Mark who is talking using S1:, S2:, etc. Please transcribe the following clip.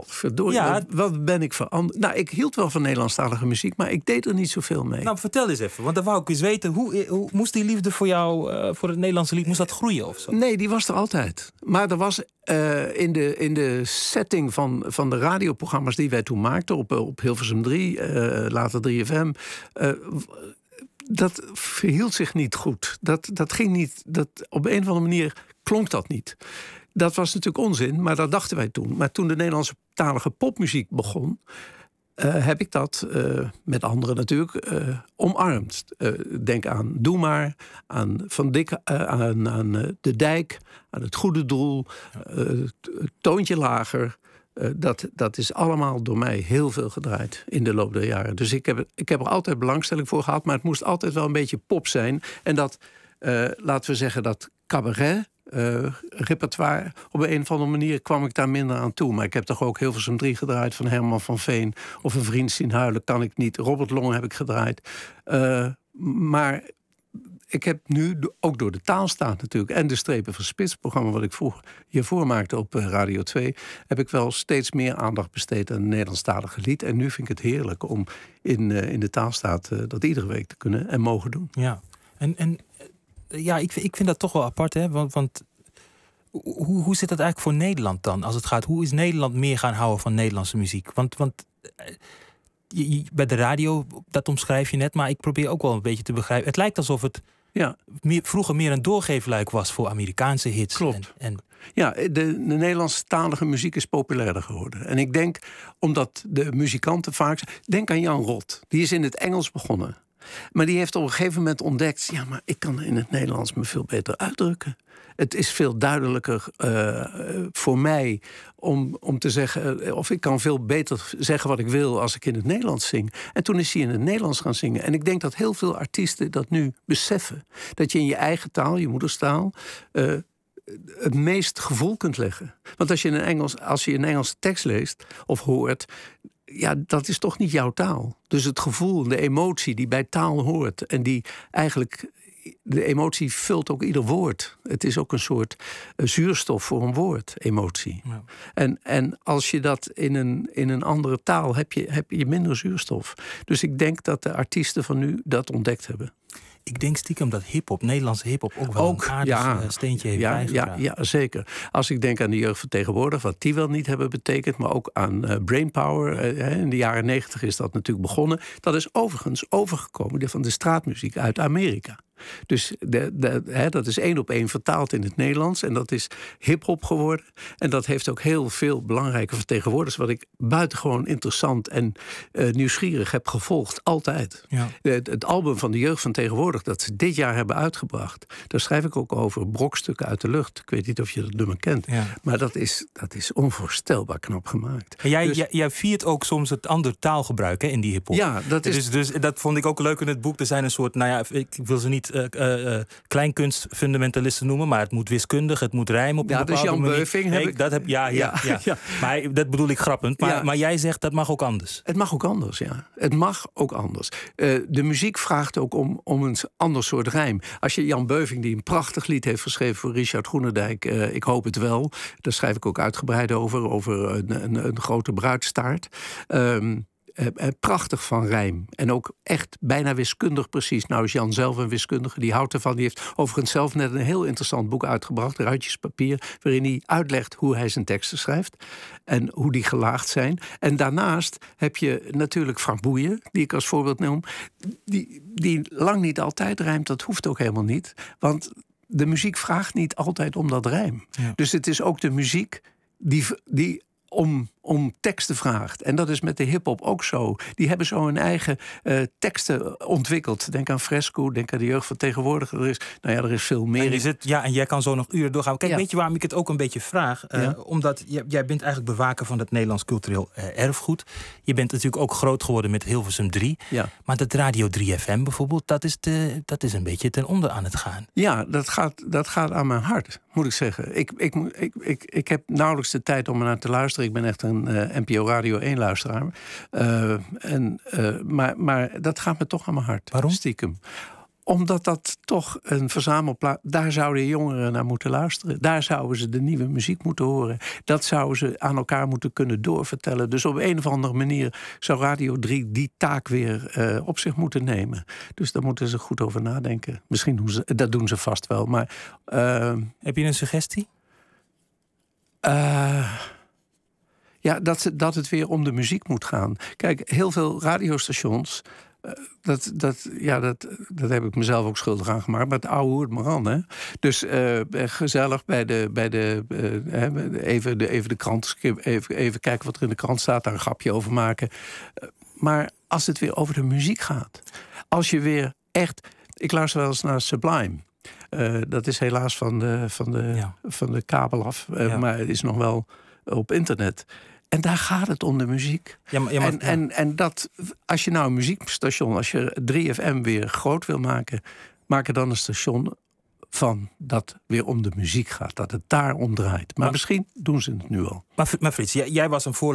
S1: potverdorie, ja. wat, wat, ben ik veranderd? Nou, ik hield wel van Nederlandstalige muziek, maar ik deed er niet zoveel mee.
S2: Nou, vertel eens even, want dan wou ik eens weten, hoe, eh, hoe moest die liefde voor jou, eh, voor het Nederlandse lied, moest dat groeien of zo?
S1: Nee, die was er altijd. Maar er was eh, in, de, in de setting van, van de radioprogramma's die wij toen maakten, op, op Hilversum 3, later 3FM dat verhield zich niet goed. Dat, dat ging niet. Dat, op een of andere manier klonk dat niet. Dat was natuurlijk onzin, maar dat dachten wij toen. Maar toen de Nederlandse talige popmuziek begon, eh, heb ik dat eh, met anderen natuurlijk eh, omarmd. denk aan Doe maar, aan Van Dik, aan, aan De Dijk, aan Het Goede Doel, Toontje Lager. dat, dat is allemaal door mij heel veel gedraaid in de loop der jaren. Dus ik heb, ik heb er altijd belangstelling voor gehad, maar het moest altijd wel een beetje pop zijn. En dat, laten we zeggen, dat cabaret eh, repertoire. Op een of andere manier kwam ik daar minder aan toe. Maar ik heb toch ook heel veel drie gedraaid van Herman van Veen. Of een vriend zien huilen kan ik niet. Robert Long heb ik gedraaid. Eh, maar ik heb nu, ook door de Taalstaat natuurlijk... en de Strepen van Spits, programma wat ik vroeger hiervoor maakte op eh, Radio 2... heb ik wel steeds meer aandacht besteed aan het Nederlandstalige lied. En nu vind ik het heerlijk om in, in de taalstaat dat iedere week te kunnen en mogen doen.
S2: Ja, en, en ja, ik, ik vind dat toch wel apart, hè? Want, want hoe, hoe zit dat eigenlijk voor Nederland dan? Als het gaat, hoe is Nederland meer gaan houden van Nederlandse muziek? Want, want eh, bij de radio, dat omschrijf je net, maar ik probeer ook wel een beetje te begrijpen. Het lijkt alsof het ja. vroeger meer een doorgeefluik was
S1: voor Amerikaanse hits. Klopt. En, en... Ja, de, de Nederlandstalige muziek is populairder geworden. En ik denk, omdat de muzikanten vaak. Denk aan Jan Rot, die is in het Engels begonnen. Maar die heeft op een gegeven moment ontdekt: ja, maar ik kan in het Nederlands me veel beter uitdrukken. Het is veel duidelijker eh, voor mij om, om te zeggen, eh, of ik kan veel beter zeggen wat ik wil als ik in het Nederlands zing. En toen is hij in het Nederlands gaan zingen. En ik denk dat heel veel artiesten dat nu beseffen. Dat je in je eigen taal, je moederstaal, eh, het meest gevoel kunt leggen. Want als je, in Engels, als je een Engelse tekst leest of hoort, ja, dat is toch niet jouw taal. Dus het gevoel, de emotie die bij taal hoort en die eigenlijk. De emotie vult ook ieder woord. Het is ook een soort eh, zuurstof voor een woord, emotie. Ja. En, en als je dat in een, in een andere taal heb je, heb je minder zuurstof. Dus ik denk dat de artiesten van nu dat ontdekt hebben ik denk stiekem dat hip-hop, Nederlandse hip-hop, ook wel een aardig eh,
S2: steentje heeft ja, ja,
S1: ja, zeker. Als ik denk aan de jeugd van tegenwoordig, wat die wel niet hebben betekend, maar ook aan uh, brainpower. Eh, in de jaren negentig is dat natuurlijk begonnen. Dat is overigens overgekomen van de straatmuziek uit Amerika. Dus de, de, dat is één op één vertaald in het Nederlands. En dat is hip-hop geworden. En dat heeft ook heel veel belangrijke vertegenwoordigers. Wat ik buitengewoon interessant en eh, nieuwsgierig heb gevolgd. Altijd. Ja. Eh, het, album van de jeugd van tegenwoordig. dat ze dit jaar hebben uitgebracht. Daar schrijf ik ook over. Brokstukken uit de lucht. Ik weet niet of je dat nummer kent. Ja. Maar dat is, dat is onvoorstelbaar knap gemaakt. En jij, dus
S2: jij, viert ook soms het andere taalgebruik hè, in die hip-hop. Ja, dat is. Dus, dus dat vond ik ook leuk in het boek. Er zijn een soort. Nou ja, ik wil ze niet eh, eh, eh, kleinkunstfundamentalisten noemen, maar het moet wiskundig, het moet rijmen op ja, een dus bepaalde Jan Beuving heb ik... dat heb, ja, ja, ja, Maar dat bedoel ik grappend. Maar, maar
S1: jij zegt dat mag ook anders. Het mag ook anders, ja. Het mag ook anders. de muziek vraagt ook om, om een ander soort rijm. Als je Jan Beuving, die een prachtig lied heeft geschreven voor Richard Groenendijk, ik hoop het wel. Daar schrijf ik ook uitgebreid over, over een, een, een grote bruidstaart. Um, eh, eh, prachtig van rijm. En ook echt bijna wiskundig precies. Nou is Jan zelf een wiskundige, die houdt ervan. Die heeft overigens zelf net een heel interessant boek uitgebracht, Ruitjes Papier, waarin hij uitlegt hoe hij zijn teksten schrijft en hoe die gelaagd zijn. En daarnaast heb je natuurlijk Frank Boeien, die ik als voorbeeld noem, die, die lang niet altijd rijmt. Dat hoeft ook helemaal niet, want de muziek vraagt niet altijd om dat rijm. Dus het is ook de muziek die, die om om teksten vraagt. En dat is met de hip-hop ook zo. Die hebben zo hun eigen eh, teksten ontwikkeld. Denk aan Fresco, denk aan de jeugd van tegenwoordig. Er is, nou ja, er is veel meer. En zit, ja, en jij
S2: kan zo nog uren doorgaan. Kijk, weet je waarom ik het ook een beetje vraag? Eh, omdat jij, jij bent eigenlijk bewaker van het Nederlands cultureel eh, erfgoed. Je bent natuurlijk ook groot geworden met Hilversum 3. Ja. Maar dat Radio 3FM bijvoorbeeld, dat is, dat is een beetje ten onder aan het gaan.
S1: Ja, dat gaat, dat gaat aan mijn hart, moet ik zeggen. Ik, ik, ik, ik, ik heb nauwelijks de tijd om er te luisteren. Ik ben echt een NPO eh, Radio 1 luisteraar. Eh, en, eh, maar, maar dat gaat me toch aan mijn hart. Waarom? Stiekem omdat dat toch een verzamelplaats... Daar zouden jongeren naar moeten luisteren. Daar zouden ze de nieuwe muziek moeten horen. Dat zouden ze aan elkaar moeten kunnen doorvertellen. Dus op een of andere manier zou Radio 3 die taak weer op zich moeten nemen. Dus daar moeten ze goed over nadenken. Misschien hoe ze, dat doen ze vast wel. Maar, Heb je een suggestie? Ja, dat, dat het weer om de muziek moet gaan. Kijk, heel veel radiostations. Eh, dat, dat, ja, dat, dat heb ik mezelf ook schuldig aan gemaakt. Maar het oude hoort maar aan. Hè? Dus eh, eh, gezellig bij de. Bij de even, de, even de krant. Even, even kijken wat er in de krant staat. Daar een grapje over maken. maar als het weer over de muziek gaat. Als je weer echt. Ik luister wel eens naar Sublime. dat is helaas van de, van de, van de kabel af. Maar het is nog wel op internet. En daar gaat het om de muziek. Ja, maar, en, en, dat, als je nou een muziekstation, als je 3FM weer groot wil maken, maak er dan een station van dat weer om de muziek gaat. Dat het daar om draait. Maar, misschien doen ze het nu al. Maar, maar Frits, jij, was een voorlichter.